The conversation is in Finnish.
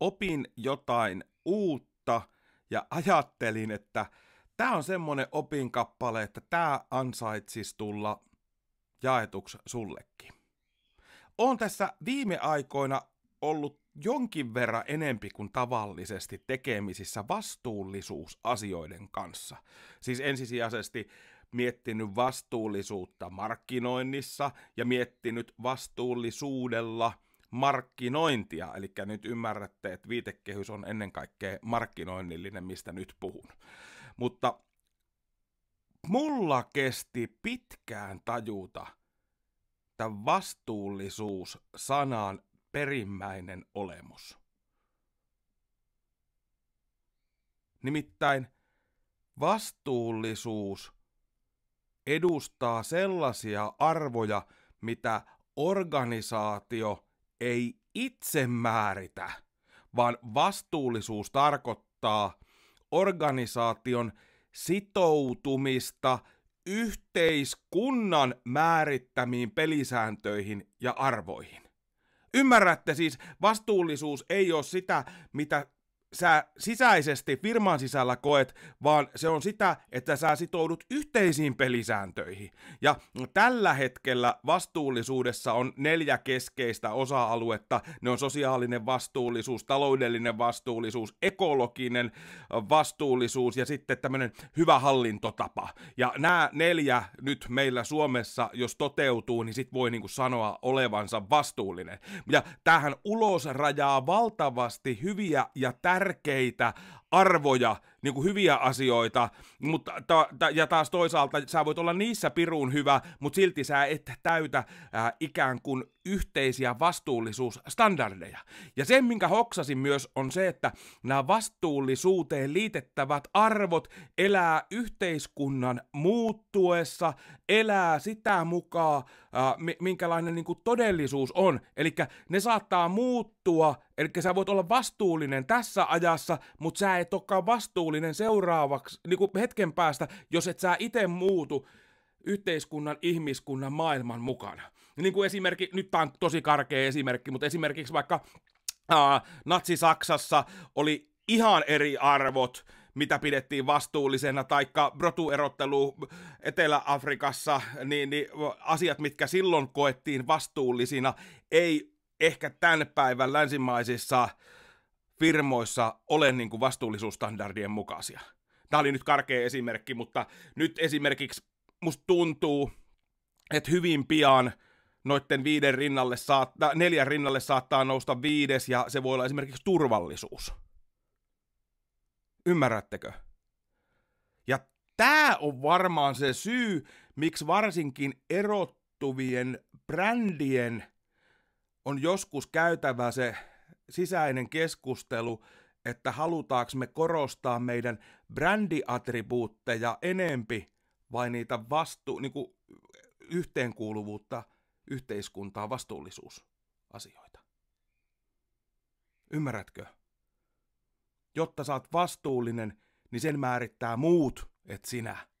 opin jotain uutta ja ajattelin, että tämä on semmoinen opinkappale, että tämä ansaitsisi tulla jaetuksi sullekin. Olen tässä viime aikoina ollut jonkin verran enempi kuin tavallisesti tekemisissä vastuullisuusasioiden kanssa. Siis ensisijaisesti miettinyt vastuullisuutta markkinoinnissa ja miettinyt vastuullisuudella – markkinointia, eli nyt ymmärrätte, että viitekehys on ennen kaikkea markkinoinnillinen, mistä nyt puhun. Mutta mulla kesti pitkään tajuta tämän vastuullisuus-sanan perimmäinen olemus. Nimittäin vastuullisuus edustaa sellaisia arvoja, mitä organisaatio – ei itse määritä, vaan vastuullisuus tarkoittaa organisaation sitoutumista yhteiskunnan määrittämiin pelisääntöihin ja arvoihin. Ymmärrätte siis, vastuullisuus ei ole sitä, mitä sä sisäisesti firman sisällä koet, vaan se on sitä, että sä sitoudut yhteisiin pelisääntöihin. Ja tällä hetkellä vastuullisuudessa on neljä keskeistä osa-aluetta. Ne on sosiaalinen vastuullisuus, taloudellinen vastuullisuus, ekologinen vastuullisuus ja sitten tämmöinen hyvä hallintotapa. Ja nämä neljä nyt meillä Suomessa, jos toteutuu, niin sit voi niinku sanoa olevansa vastuullinen. Ja tähän ulos rajaa valtavasti hyviä ja tärkeitä tärkeitä arvoja, niin kuin hyviä asioita, mutta, ta, ta, ja taas toisaalta sä voit olla niissä piruun hyvä, mutta silti sä et täytä ää, äh, ikään kuin yhteisiä vastuullisuusstandardeja. Ja sen, minkä hoksasin myös, on se, että nämä vastuullisuuteen liitettävät arvot elää yhteiskunnan muuttuessa, elää sitä mukaan, ää, äh, minkälainen niin kuin todellisuus on. Eli ne saattaa muuttua, eli sä voit olla vastuullinen tässä ajassa, mutta sä et et olekaan vastuullinen seuraavaksi niin kuin hetken päästä, jos et sä itse muutu yhteiskunnan, ihmiskunnan, maailman mukana. Niin kuin esimerkki, nyt tämä on tosi karkea esimerkki, mutta esimerkiksi vaikka ää, Natsi-Saksassa oli ihan eri arvot, mitä pidettiin vastuullisena, taikka rotuerottelu Etelä-Afrikassa, niin, niin asiat, mitkä silloin koettiin vastuullisina, ei ehkä tämän päivän länsimaisissa firmoissa ole niin kuin vastuullisuusstandardien mukaisia. Tämä oli nyt karkea esimerkki, mutta nyt esimerkiksi musta tuntuu, että hyvin pian noiden viiden rinnalle saattaa, neljän rinnalle saattaa nousta viides ja se voi olla esimerkiksi turvallisuus. Ymmärrättekö? Ja tämä on varmaan se syy, miksi varsinkin erottuvien brändien on joskus käytävä se sisäinen keskustelu, että halutaanko me korostaa meidän brändiattribuutteja enempi vai niitä vastu, niin kuin yhteenkuuluvuutta yhteiskuntaa, vastuullisuusasioita. Ymmärrätkö? Jotta saat vastuullinen, niin sen määrittää muut, et sinä.